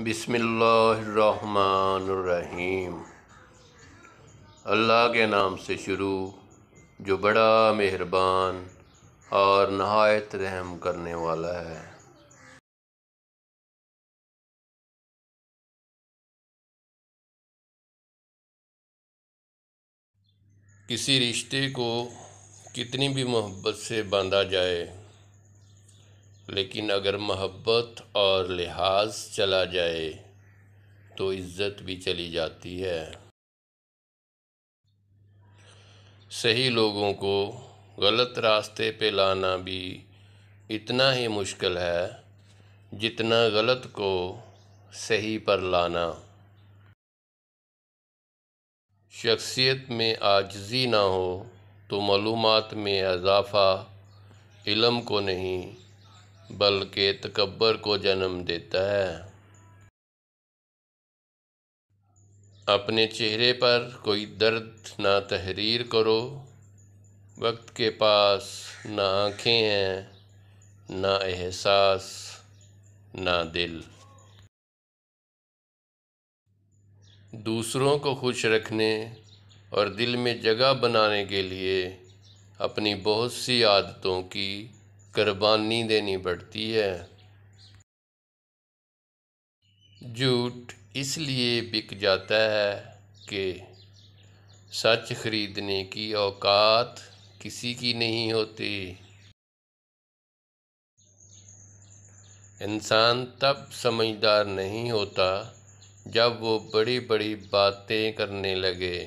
बिसमीम अल्लाह के नाम से शुरू जो बड़ा मेहरबान और नहायत रहम करने वाला है किसी रिश्ते को कितनी भी मोहब्बत से बांधा जाए लेकिन अगर मोहब्बत और लिहाज चला जाए तो इज़्ज़त भी चली जाती है सही लोगों को गलत रास्ते पे लाना भी इतना ही मुश्किल है जितना गलत को सही पर लाना शख्सियत में आजजी ना हो तो मलूमात में इजाफ़ा इलम को नहीं बल्कि तकबर को जन्म देता है अपने चेहरे पर कोई दर्द ना तहरीर करो वक्त के पास ना आँखें हैं ना एहसास ना दिल दूसरों को खुश रखने और दिल में जगह बनाने के लिए अपनी बहुत सी आदतों की कुर्बानी देनी पड़ती है झूठ इसलिए बिक जाता है कि सच खरीदने की औकात किसी की नहीं होती इंसान तब समझदार नहीं होता जब वो बड़ी बड़ी बातें करने लगे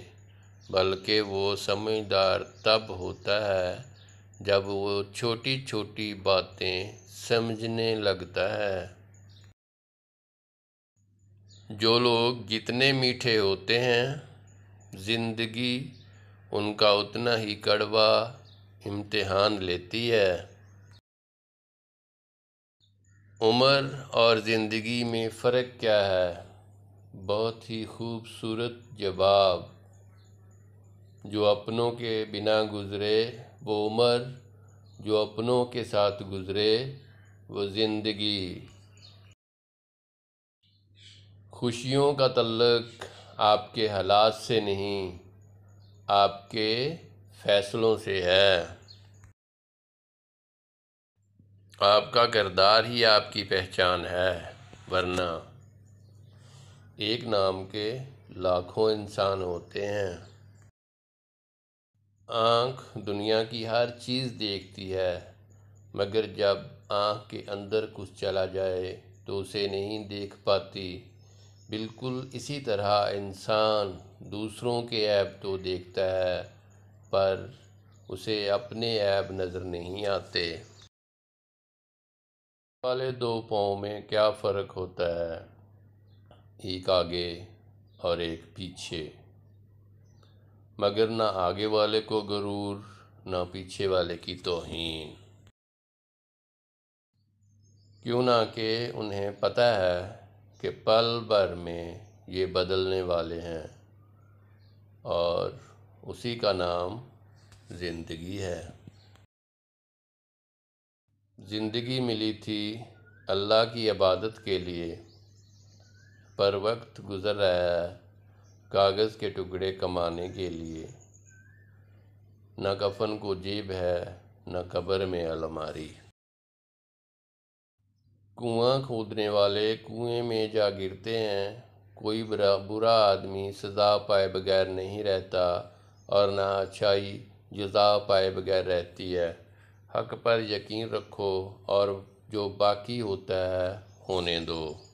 बल्कि वो समझदार तब होता है जब वो छोटी छोटी बातें समझने लगता है जो लोग जितने मीठे होते हैं ज़िंदगी उनका उतना ही कड़वा इम्तिहान लेती है उम्र और ज़िंदगी में फ़र्क क्या है बहुत ही खूबसूरत जवाब जो अपनों के बिना गुज़रे वो उम्र जो अपनों के साथ गुजरे वो ज़िंदगी खुशियों का तल्लक आपके हालात से नहीं आपके फैसलों से है आपका किरदार ही आपकी पहचान है वरना एक नाम के लाखों इंसान होते हैं आँख दुनिया की हर चीज़ देखती है मगर जब आँख के अंदर कुछ चला जाए तो उसे नहीं देख पाती बिल्कुल इसी तरह इंसान दूसरों के ऐब तो देखता है पर उसे अपने ऐब नज़र नहीं आते वाले दो पाँव में क्या फ़र्क होता है एक आगे और एक पीछे मगर ना आगे वाले को गरूर ना पीछे वाले की तोहीन क्यों ना कि उन्हें पता है कि पल भर में ये बदलने वाले हैं और उसी का नाम ज़िंदगी है ज़िंदगी मिली थी अल्लाह की इबादत के लिए पर वक्त गुज़र रहा है कागज़ के टुकड़े कमाने के लिए न कफन को जेब है न कब्र में अलमारी कुआं खोदने वाले कुएं में जा गिरते हैं कोई बुरा बुरा आदमी सज़ा पाए बगैर नहीं रहता और ना अच्छाई जजा पाए बगैर रहती है हक पर यकीन रखो और जो बाकी होता है होने दो